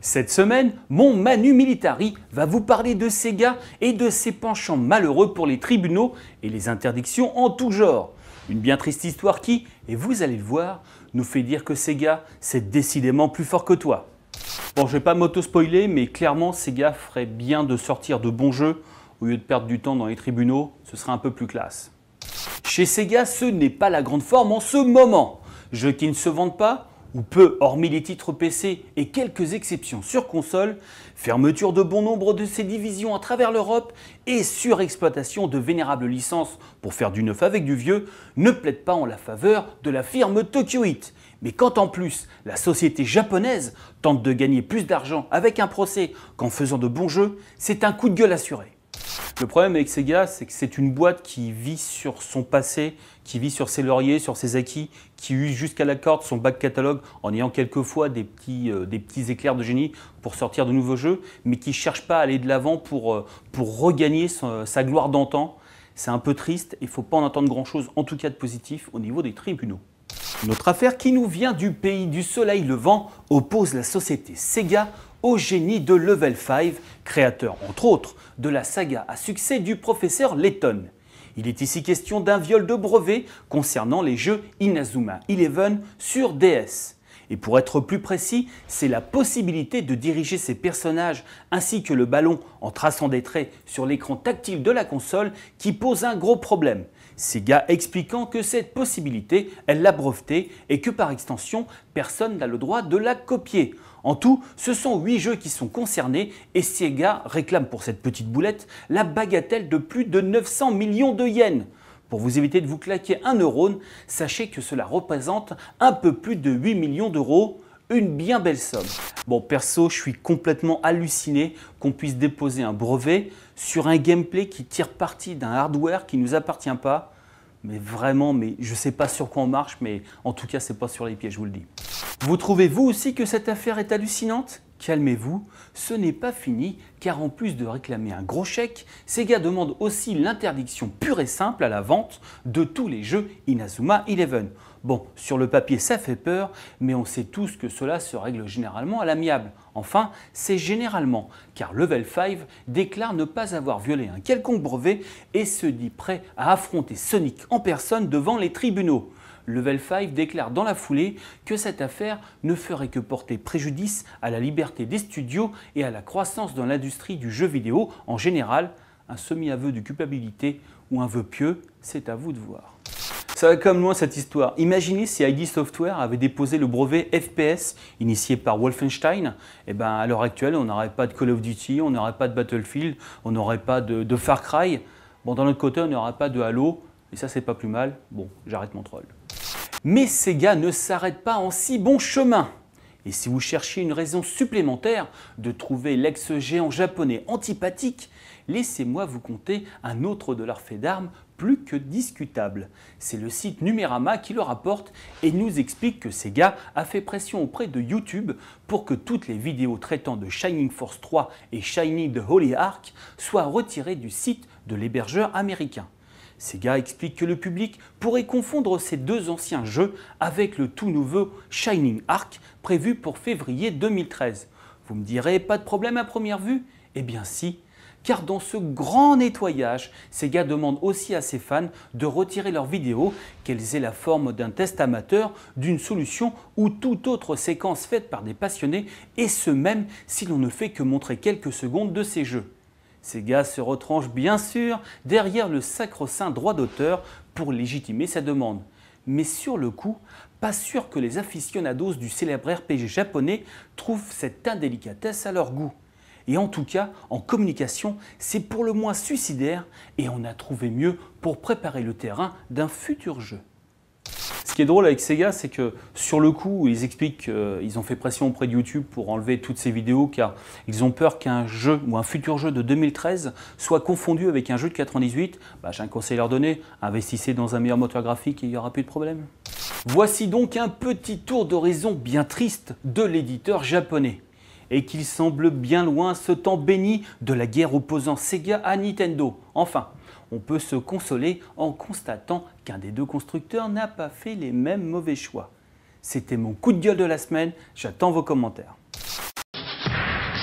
Cette semaine, mon Manu Militari va vous parler de SEGA et de ses penchants malheureux pour les tribunaux et les interdictions en tout genre. Une bien triste histoire qui, et vous allez le voir, nous fait dire que SEGA, c'est décidément plus fort que toi. Bon, je vais pas m'auto-spoiler, mais clairement, SEGA ferait bien de sortir de bons jeux au lieu de perdre du temps dans les tribunaux, ce serait un peu plus classe. Chez Sega, ce n'est pas la grande forme en ce moment jeux qui ne se vendent pas, ou peu, hormis les titres PC et quelques exceptions sur console, fermeture de bon nombre de ces divisions à travers l'Europe et surexploitation de vénérables licences pour faire du neuf avec du vieux ne plaident pas en la faveur de la firme Tokyo Hit. Mais quand en plus la société japonaise tente de gagner plus d'argent avec un procès qu'en faisant de bons jeux, c'est un coup de gueule assuré. Le problème avec gars, c'est que c'est une boîte qui vit sur son passé, qui vit sur ses lauriers, sur ses acquis, qui use jusqu'à la corde son bac catalogue en ayant quelquefois des petits, euh, des petits éclairs de génie pour sortir de nouveaux jeux, mais qui ne cherche pas à aller de l'avant pour, euh, pour regagner sa gloire d'antan. C'est un peu triste et il ne faut pas en entendre grand-chose, en tout cas de positif, au niveau des tribunaux. Notre affaire qui nous vient du pays du soleil levant oppose la société Sega au génie de Level 5, créateur entre autres de la saga à succès du professeur Letton. Il est ici question d'un viol de brevet concernant les jeux Inazuma Eleven sur DS. Et pour être plus précis, c'est la possibilité de diriger ses personnages ainsi que le ballon en traçant des traits sur l'écran tactile de la console qui pose un gros problème. Sega expliquant que cette possibilité, elle l'a brevetée et que par extension, personne n'a le droit de la copier. En tout, ce sont 8 jeux qui sont concernés et Sega réclame pour cette petite boulette la bagatelle de plus de 900 millions de yens. Pour vous éviter de vous claquer un neurone, sachez que cela représente un peu plus de 8 millions d'euros une bien belle somme. Bon, perso, je suis complètement halluciné qu'on puisse déposer un brevet sur un gameplay qui tire parti d'un hardware qui ne nous appartient pas. Mais vraiment, mais je ne sais pas sur quoi on marche, mais en tout cas, c'est pas sur les pieds, je vous le dis. Vous trouvez vous aussi que cette affaire est hallucinante Calmez-vous, ce n'est pas fini, car en plus de réclamer un gros chèque, Sega demande aussi l'interdiction pure et simple à la vente de tous les jeux Inazuma Eleven. Bon, sur le papier, ça fait peur, mais on sait tous que cela se règle généralement à l'amiable. Enfin, c'est généralement, car Level 5 déclare ne pas avoir violé un quelconque brevet et se dit prêt à affronter Sonic en personne devant les tribunaux. Level 5 déclare dans la foulée que cette affaire ne ferait que porter préjudice à la liberté des studios et à la croissance dans l'industrie du jeu vidéo en général. Un semi-aveu de culpabilité ou un vœu pieux, c'est à vous de voir. Ça va comme loin cette histoire. Imaginez si ID Software avait déposé le brevet FPS initié par Wolfenstein. Et eh ben à l'heure actuelle, on n'aurait pas de Call of Duty, on n'aurait pas de Battlefield, on n'aurait pas de, Far Cry. Bon, d'un autre côté, on n'aurait pas de Halo. Et ça, c'est pas plus mal. Bon, j'arrête mon troll. Mais Sega ne s'arrête pas en si bon chemin. Et si vous cherchez une raison supplémentaire de trouver l'ex-géant japonais antipathique, laissez-moi vous conter un autre de leurs faits d'armes plus que discutable. C'est le site Numerama qui le rapporte et nous explique que Sega a fait pression auprès de YouTube pour que toutes les vidéos traitant de Shining Force 3 et Shining the Holy Ark soient retirées du site de l'hébergeur américain. Sega explique que le public pourrait confondre ces deux anciens jeux avec le tout nouveau Shining Arc prévu pour février 2013. Vous me direz, pas de problème à première vue Eh bien si, car dans ce grand nettoyage, Sega demande aussi à ses fans de retirer leurs vidéos, qu'elles aient la forme d'un test amateur, d'une solution ou toute autre séquence faite par des passionnés, et ce même si l'on ne fait que montrer quelques secondes de ces jeux. Sega se retranchent bien sûr derrière le sacro-saint droit d'auteur pour légitimer sa demande. Mais sur le coup, pas sûr que les aficionados du célèbre RPG japonais trouvent cette indélicatesse à leur goût. Et en tout cas, en communication, c'est pour le moins suicidaire et on a trouvé mieux pour préparer le terrain d'un futur jeu qui est drôle avec Sega, c'est que sur le coup, ils expliquent qu'ils euh, ont fait pression auprès de YouTube pour enlever toutes ces vidéos car ils ont peur qu'un jeu ou un futur jeu de 2013 soit confondu avec un jeu de 98. Bah, j'ai un conseil à leur donner, investissez dans un meilleur moteur graphique et il n'y aura plus de problème. Voici donc un petit tour d'horizon bien triste de l'éditeur japonais et qu'il semble bien loin ce temps béni de la guerre opposant Sega à Nintendo. Enfin, on peut se consoler en constatant qu'un des deux constructeurs n'a pas fait les mêmes mauvais choix. C'était mon coup de gueule de la semaine, j'attends vos commentaires.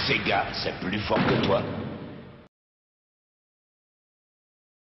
Sega, c'est plus fort que toi.